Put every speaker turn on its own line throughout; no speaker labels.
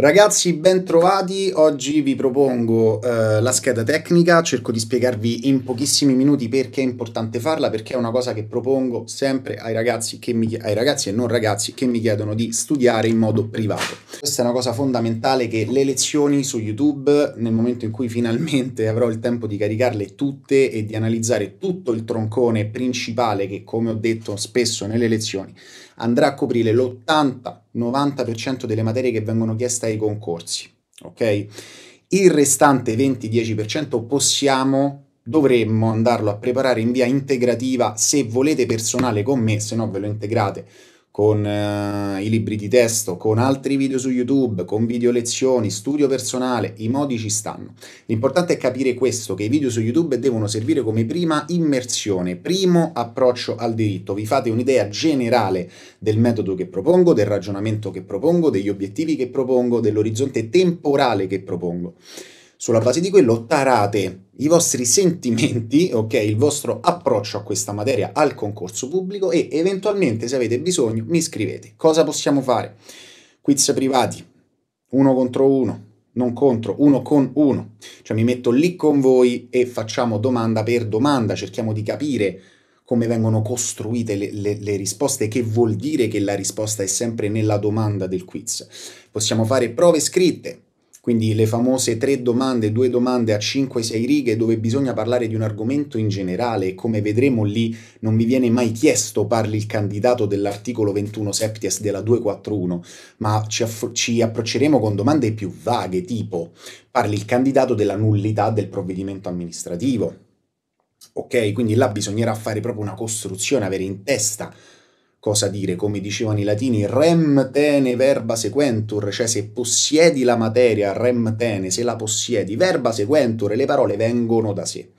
Ragazzi, ben trovati. Oggi vi propongo eh, la scheda tecnica. Cerco di spiegarvi in pochissimi minuti perché è importante farla, perché è una cosa che propongo sempre ai ragazzi, mi, ai ragazzi e non ragazzi che mi chiedono di studiare in modo privato. Questa è una cosa fondamentale che le lezioni su YouTube, nel momento in cui finalmente avrò il tempo di caricarle tutte e di analizzare tutto il troncone principale che, come ho detto spesso nelle lezioni, andrà a coprire l'80-90% delle materie che vengono chieste ai concorsi, ok? Il restante 20-10% possiamo dovremmo andarlo a preparare in via integrativa se volete personale con me, se no ve lo integrate con eh, i libri di testo, con altri video su YouTube, con video lezioni, studio personale, i modi ci stanno. L'importante è capire questo, che i video su YouTube devono servire come prima immersione, primo approccio al diritto. Vi fate un'idea generale del metodo che propongo, del ragionamento che propongo, degli obiettivi che propongo, dell'orizzonte temporale che propongo. Sulla base di quello tarate i vostri sentimenti, ok, il vostro approccio a questa materia al concorso pubblico e eventualmente se avete bisogno mi scrivete. Cosa possiamo fare? Quiz privati, uno contro uno, non contro, uno con uno. Cioè mi metto lì con voi e facciamo domanda per domanda, cerchiamo di capire come vengono costruite le, le, le, risposte, che vuol dire che la risposta è sempre nella domanda del quiz. Possiamo fare prove scritte, quindi le famose tre domande, due domande a 5-6 righe dove bisogna parlare di un argomento in generale e come vedremo lì non vi viene mai chiesto parli il candidato dell'articolo 21 septies della 241, ma ci, ci approcceremo con domande più vaghe tipo parli il candidato della nullità del provvedimento amministrativo. Ok, quindi là bisognerà fare proprio una costruzione, avere in testa cosa dire, come dicevano i latini, rem tene verba sequentur, cioè se possiedi la materia, rem tene, se la possiedi, verba sequentur, le parole vengono da sé.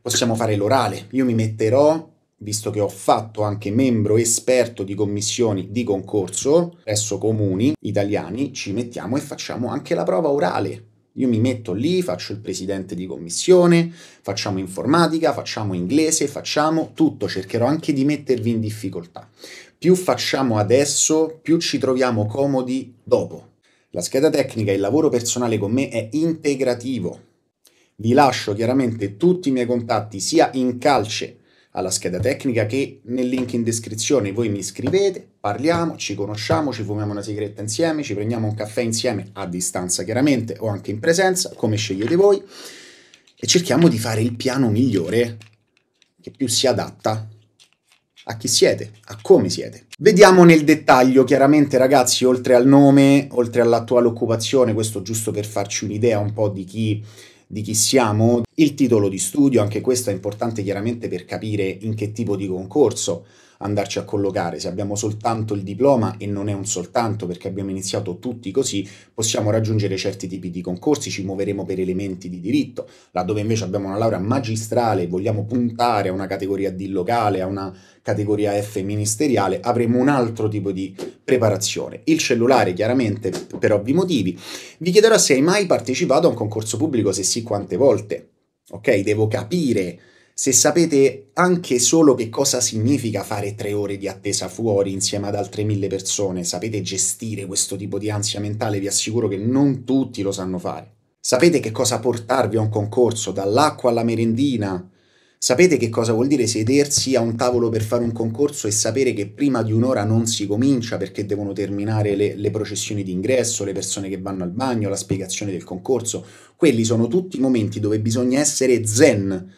Possiamo fare l'orale, io mi metterò, visto che ho fatto anche membro esperto di commissioni di concorso presso comuni italiani, ci mettiamo e facciamo anche la prova orale io mi metto lì, faccio il presidente di commissione, facciamo informatica, facciamo inglese, facciamo tutto, cercherò anche di mettervi in difficoltà. Più facciamo adesso, più ci troviamo comodi dopo. La scheda tecnica e il lavoro personale con me è integrativo. Vi lascio chiaramente tutti i miei contatti sia in calce alla scheda tecnica che nel link in descrizione voi mi scrivete, parliamo, ci conosciamo, ci fumiamo una sigaretta insieme, ci prendiamo un caffè insieme a distanza chiaramente o anche in presenza, come scegliete voi, e cerchiamo di fare il piano migliore che più si adatta a chi siete, a come siete. Vediamo nel dettaglio, chiaramente ragazzi, oltre al nome, oltre all'attuale occupazione, questo giusto per farci un'idea un po' di chi di chi siamo, il titolo di studio, anche questo è importante chiaramente per capire in che tipo di concorso andarci a collocare. Se abbiamo soltanto il diploma, e non è un soltanto perché abbiamo iniziato tutti così, possiamo raggiungere certi tipi di concorsi, ci muoveremo per elementi di diritto, laddove invece abbiamo una laurea magistrale e vogliamo puntare a una categoria D locale, a una categoria F ministeriale, avremo un altro tipo di preparazione. Il cellulare, chiaramente, per ovvi motivi. Vi chiederò se hai mai partecipato a un concorso pubblico, se sì, quante volte. Ok, devo capire se sapete anche solo che cosa significa fare tre ore di attesa fuori insieme ad altre mille persone, sapete gestire questo tipo di ansia mentale, vi assicuro che non tutti lo sanno fare. Sapete che cosa portarvi a un concorso, dall'acqua alla merendina, Sapete che cosa vuol dire sedersi a un tavolo per fare un concorso e sapere che prima di un'ora non si comincia perché devono terminare le, le processioni d'ingresso, le persone che vanno al bagno, la spiegazione del concorso? Quelli sono tutti momenti dove bisogna essere zen,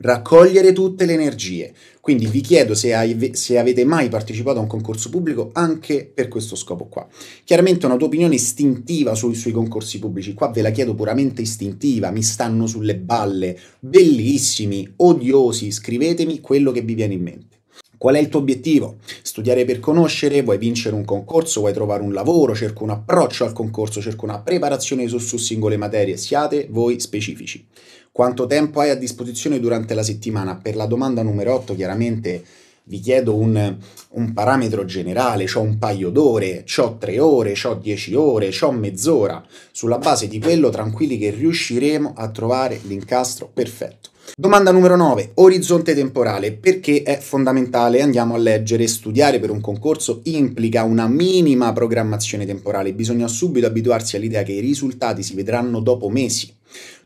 raccogliere tutte le energie. Quindi vi chiedo se, hai, se, avete mai partecipato a un concorso pubblico anche per questo scopo qua. Chiaramente una tua opinione istintiva sui, sui concorsi pubblici, qua ve la chiedo puramente istintiva, mi stanno sulle balle, bellissimi, odiosi, scrivetemi quello che vi viene in mente. Qual è il tuo obiettivo? Studiare per conoscere? Vuoi vincere un concorso? Vuoi trovare un lavoro? Cerco un approccio al concorso? Cerco una preparazione su, su singole materie? Siate voi specifici. Quanto tempo hai a disposizione durante la settimana? Per la domanda numero 8 chiaramente vi chiedo un, un parametro generale, ho un paio d'ore, ho tre ore, ho dieci ore, ho mezz'ora. Sulla base di quello tranquilli che riusciremo a trovare l'incastro perfetto. Domanda numero 9, orizzonte temporale, perché è fondamentale, andiamo a leggere, studiare per un concorso implica una minima programmazione temporale, bisogna subito abituarsi all'idea che i risultati si vedranno dopo mesi,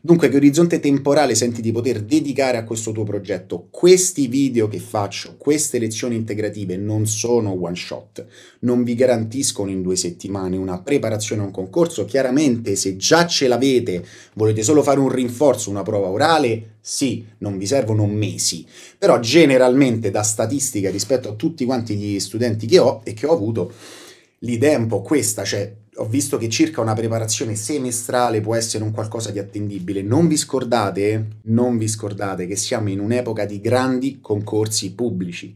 Dunque, che orizzonte temporale senti di poter dedicare a questo tuo progetto? Questi video che faccio, queste lezioni integrative non sono one shot, non vi garantiscono in due settimane una preparazione a un concorso. Chiaramente, se già ce l'avete, volete solo fare un rinforzo, una prova orale, sì, non vi servono mesi, però generalmente da statistica rispetto a tutti quanti gli studenti che ho e che ho avuto, l'idea è un po' questa, cioè ho visto che circa una preparazione semestrale può essere un qualcosa di attendibile. Non vi scordate, non vi scordate che siamo in un'epoca di grandi concorsi pubblici.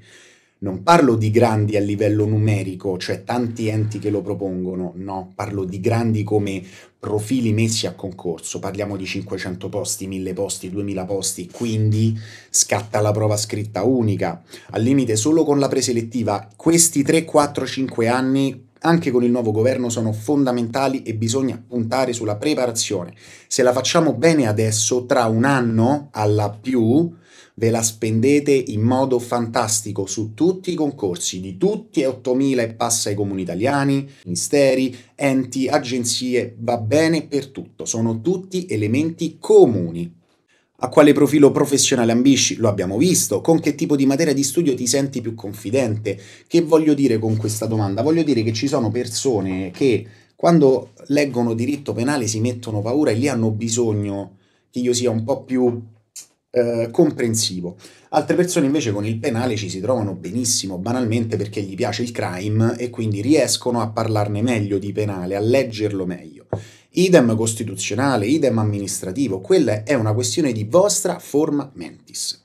Non parlo di grandi a livello numerico, cioè tanti enti che lo propongono, no, parlo di grandi come profili messi a concorso, parliamo di 500 posti, 1000 posti, 2000 posti, quindi scatta la prova scritta unica, al limite solo con la preselettiva, questi 3, 4, 5 anni anche con il nuovo governo sono fondamentali e bisogna puntare sulla preparazione. Se la facciamo bene adesso, tra un anno alla più ve la spendete in modo fantastico su tutti i concorsi di tutti e 8.000 e passa ai comuni italiani, ministeri, enti, agenzie, va bene per tutto, sono tutti elementi comuni. A quale profilo professionale ambisci? Lo abbiamo visto. Con che tipo di materia di studio ti senti più confidente? Che voglio dire con questa domanda? Voglio dire che ci sono persone che quando leggono diritto penale si mettono paura e lì hanno bisogno che io sia un po' più eh, comprensivo. Altre persone invece con il penale ci si trovano benissimo, banalmente perché gli piace il crime e quindi riescono a parlarne meglio di penale, a leggerlo meglio idem costituzionale, idem amministrativo, quella è una questione di vostra forma mentis.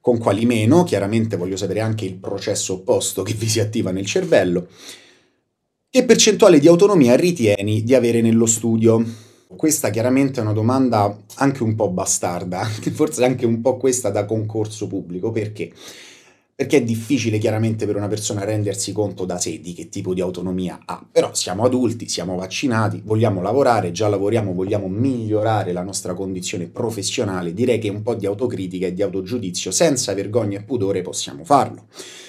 Con quali meno, chiaramente voglio sapere anche il processo opposto che vi si attiva nel cervello, che percentuale di autonomia ritieni di avere nello studio? Questa chiaramente è una domanda anche un po' bastarda, forse anche un po' questa da concorso pubblico, perché? perché è difficile chiaramente per una persona rendersi conto da sé di che tipo di autonomia ha, però siamo adulti, siamo vaccinati, vogliamo lavorare, già lavoriamo, vogliamo migliorare la nostra condizione professionale, direi che un po' di autocritica e di autogiudizio senza vergogna e pudore possiamo farlo.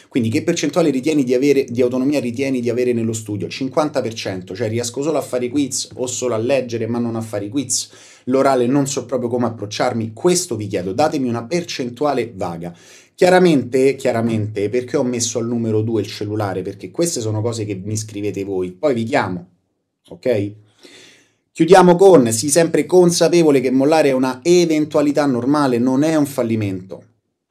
Quindi che percentuale ritieni di, avere, di autonomia ritieni di avere nello studio? 50%, cioè riesco solo a fare i quiz o solo a leggere ma non a fare i quiz. L'orale non so proprio come approcciarmi, questo vi chiedo, datemi una percentuale vaga Chiaramente, chiaramente, perché ho messo al numero 2 il cellulare? Perché queste sono cose che mi scrivete voi, poi vi chiamo, ok? Chiudiamo con, sii sempre consapevole che mollare è una eventualità normale, non è un fallimento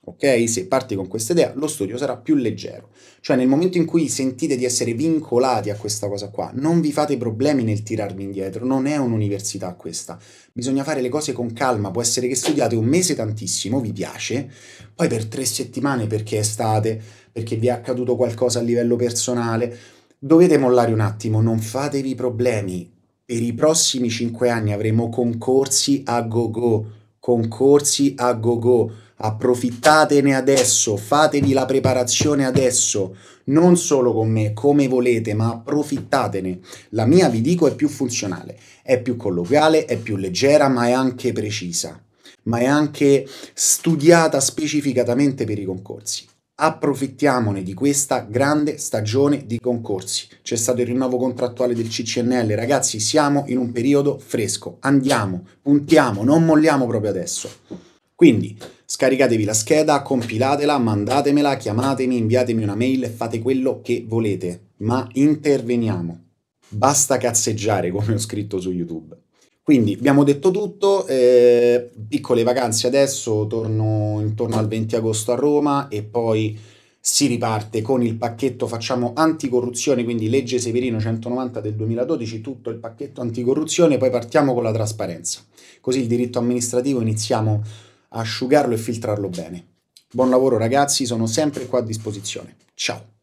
ok? Se parti con questa idea, lo studio sarà più leggero. Cioè nel momento in cui sentite di essere vincolati a questa cosa qua, non vi fate problemi nel tirarvi indietro, non è un'università questa. Bisogna fare le cose con calma, può essere che studiate un mese tantissimo, vi piace, poi per tre settimane perché è estate, perché vi è accaduto qualcosa a livello personale, dovete mollare un attimo, non fatevi problemi. Per i prossimi cinque anni avremo concorsi a go-go, concorsi a go-go approfittatene adesso, fatevi la preparazione adesso, non solo con me, come volete, ma approfittatene. La mia, vi dico, è più funzionale, è più colloquiale, è più leggera, ma è anche precisa, ma è anche studiata specificatamente per i concorsi. Approfittiamone di questa grande stagione di concorsi. C'è stato il rinnovo contrattuale del CCNL, ragazzi, siamo in un periodo fresco. Andiamo, puntiamo, non molliamo proprio adesso. Quindi, Scaricatevi la scheda, compilatela, mandatemela, chiamatemi, inviatemi una mail, fate quello che volete, ma interveniamo. Basta cazzeggiare, come ho scritto su YouTube. Quindi abbiamo detto tutto, eh, piccole vacanze adesso, torno intorno al 20 agosto a Roma e poi si riparte con il pacchetto facciamo anticorruzione, quindi legge Severino 190 del 2012, tutto il pacchetto anticorruzione, poi partiamo con la trasparenza. Così il diritto amministrativo iniziamo asciugarlo e filtrarlo bene. Buon lavoro ragazzi, sono sempre qua a disposizione. Ciao!